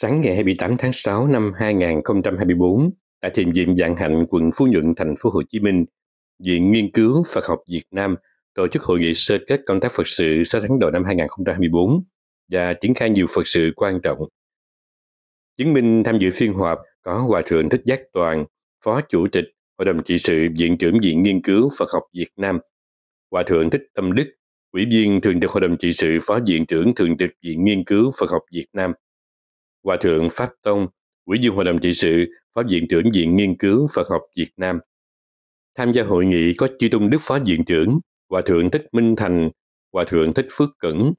Sáng ngày 28 tháng 6 năm 2024, tại thiền viện Dạng Hạnh, quận Phú Nhuận, thành phố Hồ Chí Minh, Viện Nghiên cứu Phật học Việt Nam tổ chức hội nghị sơ kết công tác Phật sự 6 tháng đầu năm 2024 và triển khai nhiều Phật sự quan trọng. Chứng minh tham dự phiên họp có Hòa Thượng Thích Giác Toàn, Phó Chủ tịch Hội đồng trị sự Viện trưởng Viện Nghiên cứu Phật học Việt Nam, Hòa Thượng Thích Tâm Đức, Ủy viên Thường trực Hội đồng trị sự Phó Viện trưởng Thường trực Viện Nghiên cứu Phật học Việt Nam, Hòa thượng Pháp Tông, Quỹ viên Hội đồng trị sự, Phó Viện trưởng Viện Nghiên cứu Phật học Việt Nam. Tham gia hội nghị có Chư Tôn Đức Phó Viện trưởng, Hòa thượng Thích Minh Thành, Hòa thượng Thích Phước Cẩn,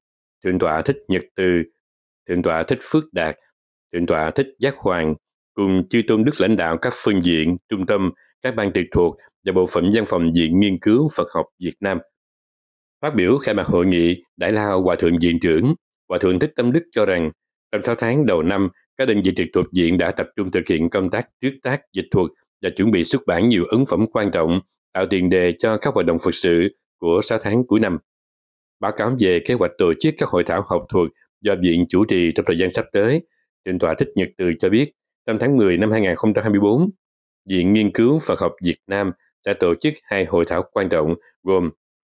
Thượng tọa Thích Nhật Từ, Thượng tọa Thích Phước Đạt, Thượng tọa Thích Giác Hoàng, cùng Chư Tôn Đức lãnh đạo các phương diện, trung tâm, các ban trực thuộc và bộ phận văn phòng Viện Nghiên cứu Phật học Việt Nam. Phát biểu khai mạc hội nghị, Đại Lao Hòa Thượng Viện trưởng, Hòa Thượng Thích Tâm Đức cho rằng trong 6 tháng đầu năm, các đơn vị trực thuộc viện đã tập trung thực hiện công tác trước tác dịch thuật và chuẩn bị xuất bản nhiều ấn phẩm quan trọng, tạo tiền đề cho các hoạt động Phật sự của 6 tháng cuối năm. Báo cáo về kế hoạch tổ chức các hội thảo học thuật do Viện chủ trì trong thời gian sắp tới, trên Tòa Thích Nhật Từ cho biết, trong tháng 10 năm 2024, Viện Nghiên cứu Phật học Việt Nam đã tổ chức hai hội thảo quan trọng gồm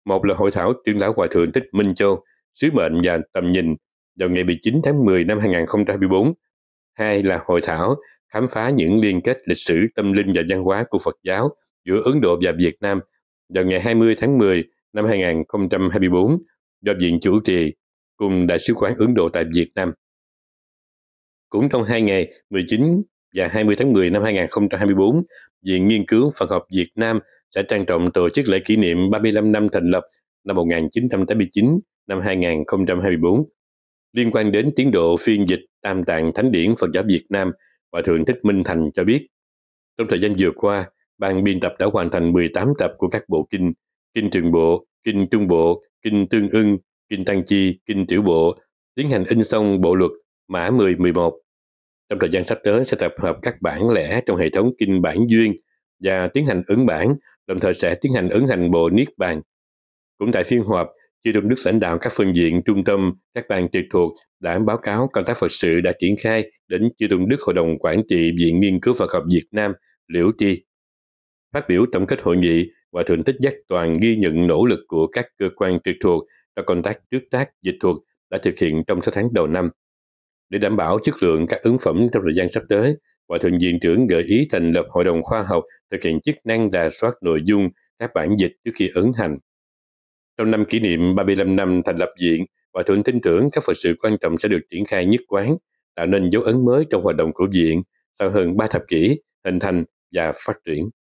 một là hội thảo tuyên lão hòa thượng Thích Minh Châu, sứ mệnh và tầm nhìn vào ngày 19 tháng 10 năm 2024. Hai là hội thảo khám phá những liên kết lịch sử tâm linh và văn hóa của Phật giáo giữa Ấn Độ và Việt Nam vào ngày 20 tháng 10 năm 2024 do Viện chủ trì cùng Đại sứ quán Ấn Độ tại Việt Nam. Cũng trong hai ngày 19 và 20 tháng 10 năm 2024, Viện Nghiên cứu Phật học Việt Nam sẽ trang trọng tổ chức lễ kỷ niệm 35 năm thành lập năm 1989 năm 2024 liên quan đến tiến độ phiên dịch Tam tạng Thánh điển Phật giáo Việt Nam, Hòa thượng Thích Minh Thành cho biết, trong thời gian vừa qua, ban biên tập đã hoàn thành 18 tập của các bộ kinh, kinh trường bộ, kinh trung bộ, kinh tương ưng, kinh tăng chi, kinh tiểu bộ, tiến hành in xong bộ luật mã 10 11 Trong thời gian sắp tới sẽ tập hợp các bản lẻ trong hệ thống kinh bản duyên và tiến hành ứng bản, đồng thời sẽ tiến hành ứng hành bộ Niết Bàn. Cũng tại phiên họp, Chủ tịch nước lãnh đạo các phân viện, trung tâm, các ban trực thuộc đã báo cáo công tác Phật sự đã triển khai đến Chủ tịch đức Hội đồng Quản trị Viện Nghiên cứu Phật học Việt Nam Liễu Chi. Phát biểu tổng kết hội nghị, Hòa Thượng Thích Giác Toàn ghi nhận nỗ lực của các cơ quan trực thuộc trong công tác trước tác dịch thuật đã thực hiện trong 6 tháng đầu năm. Để đảm bảo chất lượng các ấn phẩm trong thời gian sắp tới, Hòa Thượng Viện trưởng gợi ý thành lập Hội đồng khoa học thực hiện chức năng đà soát nội dung các bản dịch trước khi ấn hành trong năm kỷ niệm 35 năm thành lập viện, và Thượng tin tưởng các Phật sự quan trọng sẽ được triển khai nhất quán, tạo nên dấu ấn mới trong hoạt động của viện sau hơn ba thập kỷ hình thành và phát triển.